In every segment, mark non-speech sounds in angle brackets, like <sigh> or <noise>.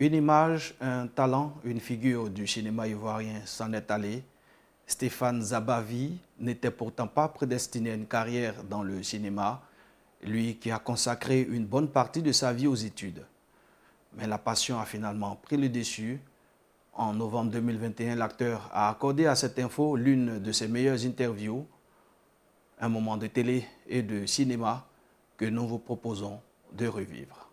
Une image, un talent, une figure du cinéma ivoirien s'en est allée. Stéphane Zabavi n'était pourtant pas prédestiné à une carrière dans le cinéma, lui qui a consacré une bonne partie de sa vie aux études. Mais la passion a finalement pris le dessus. En novembre 2021, l'acteur a accordé à cette info l'une de ses meilleures interviews, un moment de télé et de cinéma que nous vous proposons de revivre.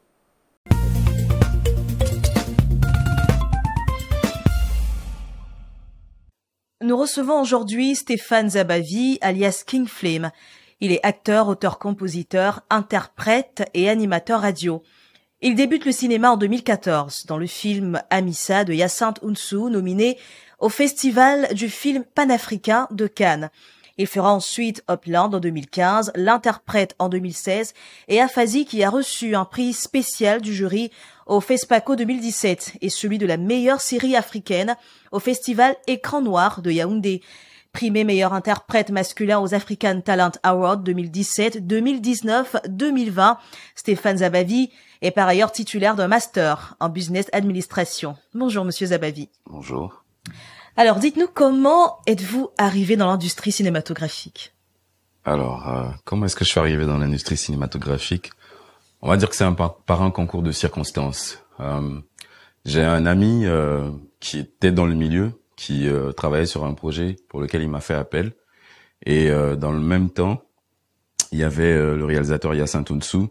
Nous recevons aujourd'hui Stéphane Zabavi, alias King Flame. Il est acteur, auteur-compositeur, interprète et animateur radio. Il débute le cinéma en 2014 dans le film Amissa de Yacinthe Hounsou, nominé au Festival du film panafricain de Cannes. Il fera ensuite Upland en 2015, L'Interprète en 2016 et Afazi qui a reçu un prix spécial du jury au FESPACO 2017 et celui de la meilleure série africaine au festival Écran Noir de Yaoundé. Primé meilleur interprète masculin aux African Talent Awards 2017, 2019, 2020, Stéphane Zabavi est par ailleurs titulaire d'un master en business administration. Bonjour, monsieur Zabavi. Bonjour. Alors, dites-nous comment êtes-vous arrivé dans l'industrie cinématographique Alors, euh, comment est-ce que je suis arrivé dans l'industrie cinématographique On va dire que c'est un par, un concours de circonstances. Euh, j'ai un ami euh, qui était dans le milieu, qui travaillait sur un projet pour lequel il m'a fait appel. Et dans le même temps, il y avait le réalisateur Yassine Tounsou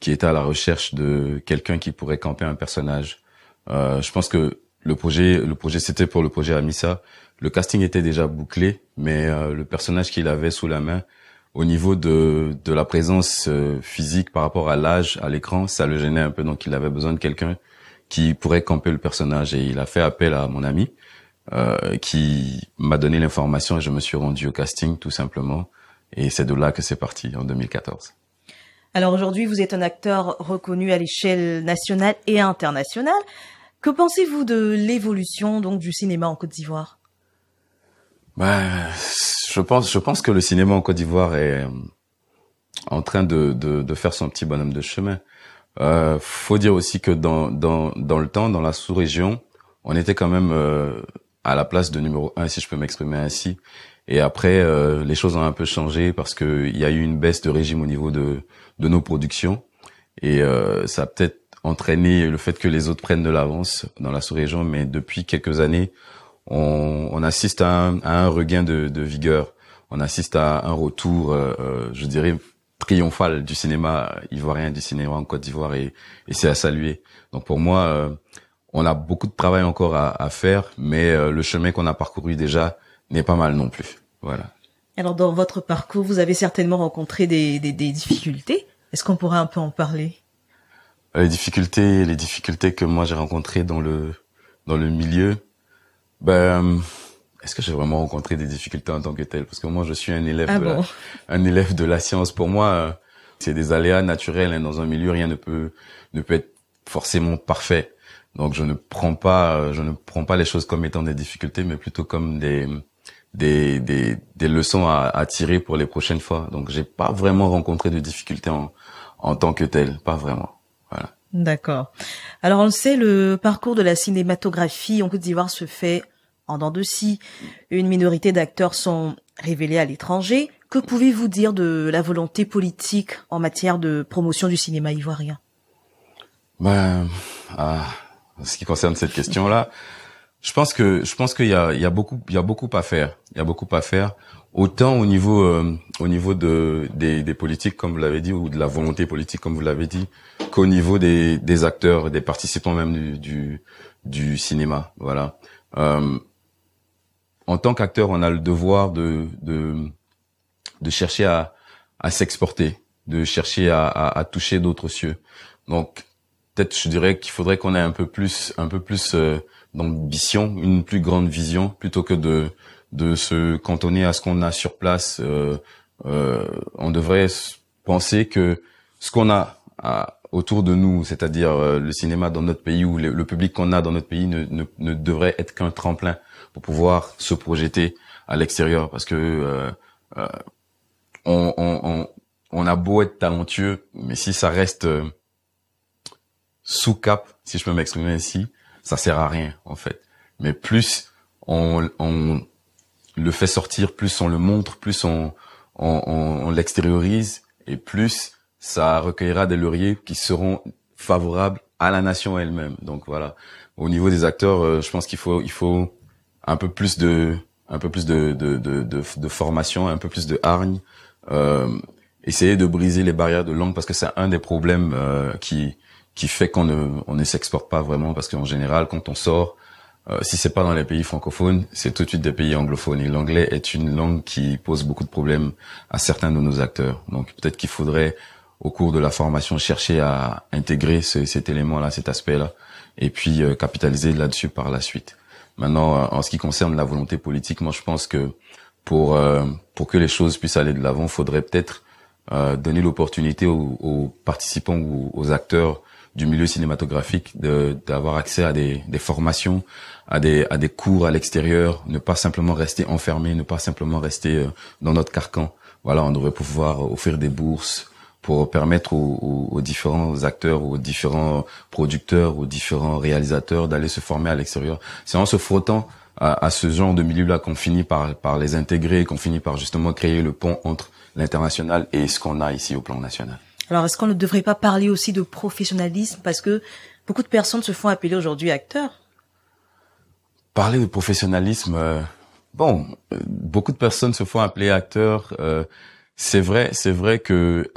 qui était à la recherche de quelqu'un qui pourrait camper un personnage. je pense que le projet, le projet, c'était pour le projet Amissa. Le casting était déjà bouclé, mais euh, le personnage qu'il avait sous la main, au niveau de, de la présence euh, physique par rapport à l'âge à l'écran, ça le gênait un peu. Donc, il avait besoin de quelqu'un qui pourrait camper le personnage. Et il a fait appel à mon ami, euh, qui m'a donné l'information et je me suis rendu au casting, tout simplement. Et c'est de là que c'est parti, en 2014. Alors aujourd'hui, vous êtes un acteur reconnu à l'échelle nationale et internationale. Que pensez-vous de l'évolution donc du cinéma en Côte d'Ivoire bah, je pense, je pense que le cinéma en Côte d'Ivoire est euh, en train de, de, de, faire son petit bonhomme de chemin. Euh, faut dire aussi que dans, dans, dans le temps, dans la sous-région, on était quand même euh, à la place de numéro un, si je peux m'exprimer ainsi. Et après, euh, les choses ont un peu changé parce que il y a eu une baisse de régime au niveau de, de nos productions. Et ça a peut-être entraîner le fait que les autres prennent de l'avance dans la sous-région, mais depuis quelques années, on, on assiste à un, regain de, de, vigueur. On assiste à un retour, euh, euh, je dirais, triomphal du cinéma ivoirien, du cinéma en Côte d'Ivoire, et, et c'est à saluer. Donc pour moi, euh, on a beaucoup de travail encore à, à faire, mais le chemin qu'on a parcouru déjà n'est pas mal non plus. Voilà. Alors dans votre parcours, vous avez certainement rencontré des, des, des difficultés. Est-ce qu'on pourrait un peu en parler euh, les difficultés, les difficultés que moi j'ai rencontrées dans le dans le milieu, ben est-ce que j'ai vraiment rencontré des difficultés en tant que tel Parce que moi je suis un élève, ah la, un élève de la science. Pour moi, euh, c'est des aléas naturels. Hein. Dans un milieu, rien ne peut ne peut être forcément parfait. Donc je ne prends pas euh, je ne prends pas les choses comme étant des difficultés, mais plutôt comme des des, des, des leçons à, à, tirer pour les prochaines fois. Donc j'ai pas vraiment rencontré de difficultés en, en tant que tel, pas vraiment. D'accord. Alors on le sait, le parcours de la cinématographie en Côte d'Ivoire se fait en dents de scie. Une minorité d'acteurs sont révélés à l'étranger. Que pouvez-vous dire de la volonté politique en matière de promotion du cinéma ivoirien ben, ah, ce qui concerne cette question-là, je pense que je pense qu'il y a, il y a beaucoup il y a beaucoup à faire. Il y a beaucoup à faire autant au niveau euh, au niveau de des, des politiques comme vous l'avez dit ou de la volonté politique comme vous l'avez dit qu'au niveau des, des acteurs des participants même du du, du cinéma voilà euh, en tant qu'acteur on a le devoir de de de chercher à à s'exporter de chercher à à, à toucher d'autres cieux donc peut-être je dirais qu'il faudrait qu'on ait un peu plus un peu plus euh, d'ambition, une plus grande vision plutôt que de de se cantonner à ce qu'on a sur place. Euh, euh, on devrait penser que ce qu'on a autour de nous, c'est-à-dire le cinéma dans notre pays ou le, public qu'on a dans notre pays, ne, ne, devrait être qu'un tremplin pour pouvoir se projeter à l'extérieur, parce que on, on, on, on, a beau être talentueux, mais si ça reste sous cap, si je peux m'exprimer ainsi, ça sert à rien en fait. Mais plus on, le fait sortir, plus on le montre, plus on, on, l'extériorise et plus ça recueillera des lauriers qui seront favorables à la nation elle-même. Donc voilà. Au niveau des acteurs, euh, je pense qu'il faut il faut un peu plus de un peu plus de de, de, formation, un peu plus de hargne. Euh, essayer de briser les barrières de langue parce que c'est un des problèmes euh, qui qui fait qu'on ne, on s'exporte pas vraiment parce qu'en général, quand on sort, euh, si c'est pas dans les pays francophones, c'est tout de suite des pays anglophones. Et l'anglais est une langue qui pose beaucoup de problèmes à certains de nos acteurs. Donc peut-être qu'il faudrait, au cours de la formation, chercher à intégrer cet élément-là, cet aspect-là, et puis euh, capitaliser là-dessus par la suite. Maintenant, euh, en ce qui concerne la volonté politique, moi je pense que pour euh, pour que les choses puissent aller de l'avant, faudrait peut-être donner l'opportunité aux, aux, participants ou aux acteurs du milieu cinématographique, d'avoir accès à des, formations, à des, à des cours à l'extérieur, ne pas simplement rester enfermé, ne pas simplement rester euh, dans notre carcan. Voilà, on devrait pouvoir offrir des bourses pour permettre aux, différents acteurs, aux différents producteurs, aux différents réalisateurs d'aller se former à l'extérieur. C'est en se frottant à, à, ce genre de milieu-là qu'on finit par, par les intégrer, qu'on finit par justement créer le pont entre l'international et ce qu'on a ici au plan national. Alors, est-ce qu'on ne devrait pas parler aussi de professionnalisme parce que beaucoup de personnes se font appeler aujourd'hui acteurs Parler de professionnalisme, euh, bon, euh, beaucoup de personnes se font appeler acteurs. Euh, c'est vrai, c'est vrai que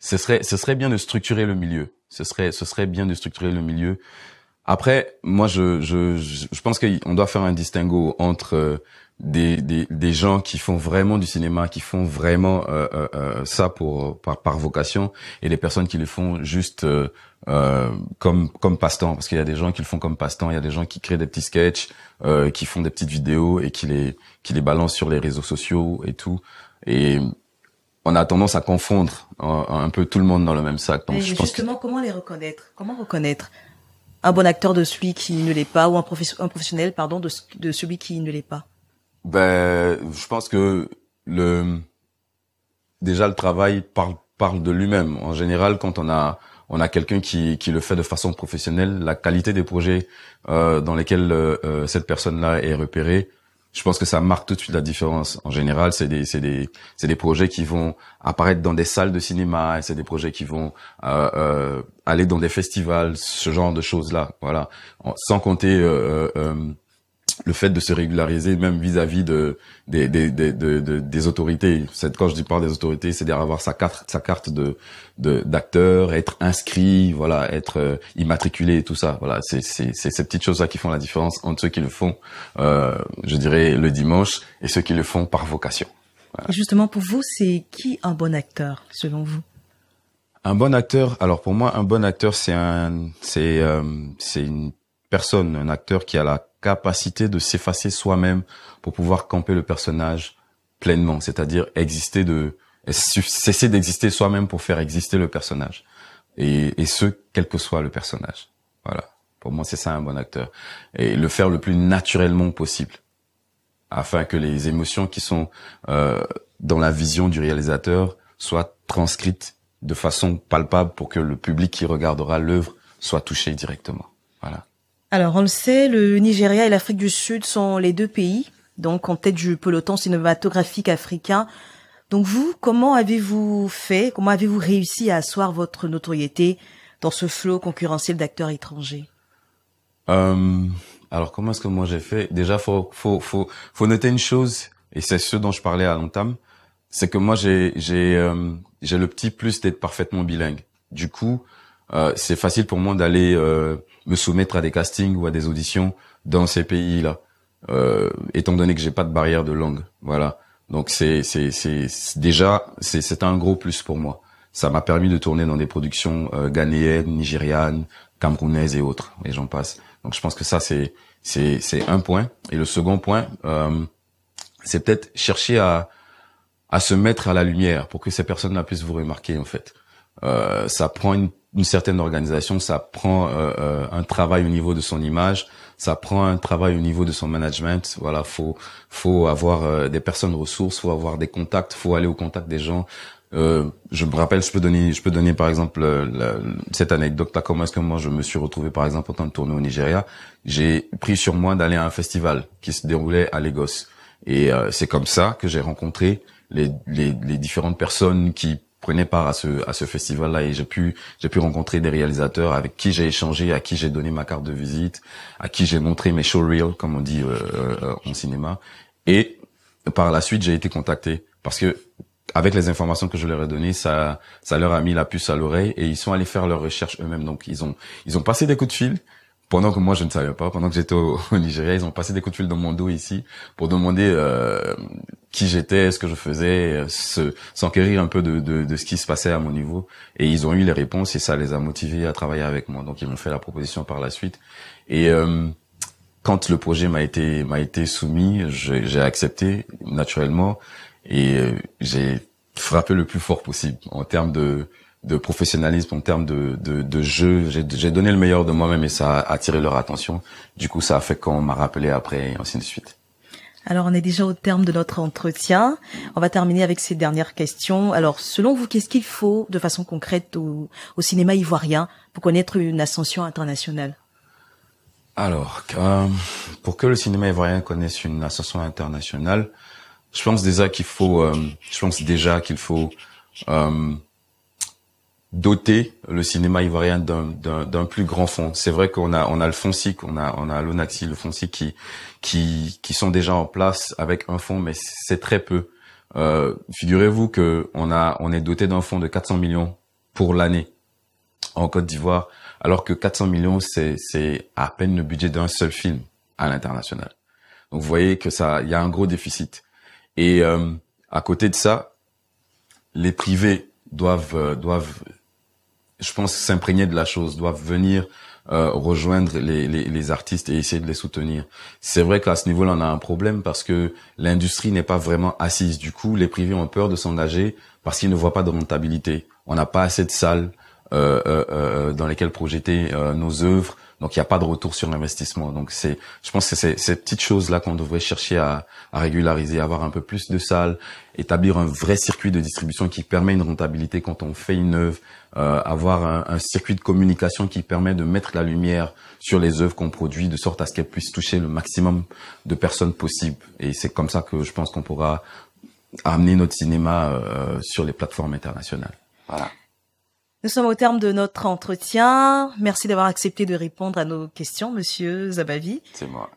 ce serait, ce serait bien de structurer le milieu. Ce serait, ce serait bien de structurer le milieu. Après, moi, je, je, je pense qu'on doit faire un distinguo entre des, des, gens qui font vraiment du cinéma, qui font vraiment euh, euh, euh, ça pour par, par, vocation, et les personnes qui le font juste comme comme passe-temps, parce qu'il y a des gens qui le font comme passe-temps, il y a des gens qui créent des petits sketchs, qui font des petites vidéos et qui les qui les balancent sur les réseaux sociaux et tout. Et on a tendance à confondre un peu tout le monde dans le même sac. justement, comment les reconnaître Comment reconnaître un bon acteur de celui qui ne l'est pas ou un, professionnel pardon de celui qui ne l'est pas ben, je pense que le déjà le travail parle parle de lui-même. En général, quand on a on a quelqu'un qui, qui le fait de façon professionnelle, la qualité des projets euh, dans lesquels euh, euh, cette personne-là est repérée, je pense que ça marque tout de suite la différence. En général, c'est des c'est des c'est des projets qui vont apparaître dans des salles de cinéma, c'est des projets qui vont euh, euh, aller dans des festivals, ce genre de choses là. Voilà, sans compter euh, le fait de se régulariser même vis-à-vis de, des, des, des, des autorités. Cette, quand je dis par des autorités, c'est d'avoir sa carte, sa carte de d'acteur, être inscrit, voilà, être euh, immatriculé et tout ça. Voilà, c'est ces petites choses-là qui font la différence entre ceux qui le font, euh, je dirais, le dimanche et ceux qui le font par vocation. justement, pour vous, c'est qui un bon acteur, selon vous un bon acteur, alors pour moi, un bon acteur, c'est un, c'est, euh, c'est une personne, un acteur qui a la capacité de s'effacer soi-même pour pouvoir camper le personnage pleinement, c'est-à-dire exister de cesser d'exister soi-même pour faire exister le personnage. Et, et ce, quel que soit le personnage. Voilà. Pour moi, c'est ça un bon acteur. Et le faire le plus naturellement possible, afin que les émotions qui sont euh, dans la vision du réalisateur soient transcrites de façon palpable pour que le public qui regardera l'œuvre soit touché directement. Voilà. Alors, on le sait, le Nigeria et l'Afrique du Sud sont les deux pays, donc en tête du peloton cinématographique africain. Donc vous, comment avez-vous fait, comment avez-vous réussi à asseoir votre notoriété dans ce flot concurrentiel d'acteurs étrangers euh, Alors, comment est-ce que moi j'ai fait Déjà, faut, faut, faut, faut noter une chose, et c'est ce dont je parlais à l'entame, c'est que moi j'ai, j'ai, euh, j'ai le petit plus d'être parfaitement bilingue. Du coup, euh, c'est facile pour moi d'aller euh, me soumettre à des castings ou à des auditions dans ces pays-là, euh, étant donné que j'ai pas de barrière de langue. Voilà. Donc c'est c'est c'est déjà c'est c'est un gros plus pour moi. Ça m'a permis de tourner dans des productions euh, ghanéennes, nigérianes, camerounaises et autres, et j'en passe. Donc je pense que ça c'est c'est c'est un point. Et le second point, c'est peut-être chercher à à se mettre à la lumière pour que ces personnes-là puissent vous remarquer en fait. Euh, ça prend une une certaine organisation, ça prend euh, euh, un travail au niveau de son image, ça prend un travail au niveau de son management. Voilà, faut faut avoir euh, des personnes ressources, faut avoir des contacts, faut aller au contact des gens. je me rappelle, je peux donner, je peux donner par exemple cette anecdote là. Comment est-ce que moi je me suis retrouvé par exemple en temps de tourner au Nigeria J'ai pris sur moi d'aller à un festival qui se déroulait à Lagos, et c'est comme ça que j'ai rencontré les, les différentes personnes qui prenais part à ce à ce festival là et j'ai pu j'ai pu rencontrer des réalisateurs avec qui j'ai échangé à qui j'ai donné ma carte de visite à qui j'ai montré mes showreels comme on dit euh, euh, en cinéma et par la suite j'ai été contacté parce que avec les informations que je leur ai données, ça, ça leur a mis la puce à l'oreille et ils sont allés faire leurs recherches eux-mêmes. Donc ils ont, ils ont passé des coups de fil, pendant que moi je ne savais pas, pendant que j'étais au, <laughs> au, Nigeria, ils ont passé des coups de fil dans mon dos ici pour demander euh, qui j'étais, ce que je faisais, euh, s'enquérir un peu de, de, de, ce qui se passait à mon niveau. Et ils ont eu les réponses et ça les a motivés à travailler avec moi. Donc ils m'ont fait la proposition par la suite. Et euh, quand le projet m'a été m'a été soumis, j'ai accepté naturellement et euh, j'ai frappé le plus fort possible en termes de de professionnalisme en termes de, de, de jeu. J'ai donné le meilleur de moi-même et ça a attiré leur attention. Du coup, ça a fait qu'on m'a rappelé après et ainsi de suite. Alors, on est déjà au terme de notre entretien. On va terminer avec ces dernières questions. Alors, selon vous, qu'est-ce qu'il faut de façon concrète au, au, cinéma ivoirien pour connaître une ascension internationale Alors, euh, pour que le cinéma ivoirien connaisse une ascension internationale, je pense déjà qu'il faut, euh, je pense déjà qu'il faut euh, doter le cinéma ivoirien d'un plus grand fonds. C'est vrai qu'on a on a le Fonci, on a on a l'ONAXI, le Fonci qui qui qui sont déjà en place avec un fonds, mais c'est très peu. Euh, Figurez-vous que on a on est doté d'un fonds de 400 millions pour l'année en Côte d'Ivoire, alors que 400 millions c'est c'est à peine le budget d'un seul film à l'international. Donc vous voyez que ça il y a un gros déficit. Et euh, à côté de ça, les privés doivent euh, doivent je pense, s'imprégner de la chose, doivent venir euh, rejoindre les, les, artistes et essayer de les soutenir. C'est vrai qu'à ce niveau-là, on a un problème parce que l'industrie n'est pas vraiment assise. Du coup, les privés ont peur de s'engager parce qu'ils ne voient pas de rentabilité. On n'a pas assez de salles euh, euh, dans lesquelles projeter nos œuvres. Donc il n'y a pas de retour sur investissement. Donc c'est, je pense que c'est ces petites choses là qu'on devrait chercher à, à, régulariser, avoir un peu plus de salles, établir un vrai circuit de distribution qui permet une rentabilité quand on fait une œuvre, euh, avoir un, circuit de communication qui permet de mettre la lumière sur les œuvres qu'on produit de sorte à ce qu'elles puissent toucher le maximum de personnes possible. Et c'est comme ça que je pense qu'on pourra amener notre cinéma euh, sur les plateformes internationales. Voilà. Nous sommes au terme de notre entretien. Merci d'avoir accepté de répondre à nos questions, monsieur Zabavi. C'est moi.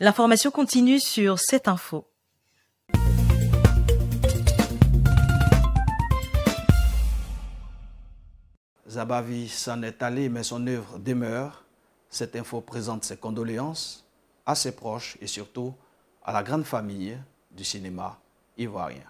L'information continue sur cette info. Zabavi s'en est allé, mais son œuvre demeure. Cette info présente ses condoléances à ses proches et surtout à la grande famille du cinéma ivoirien.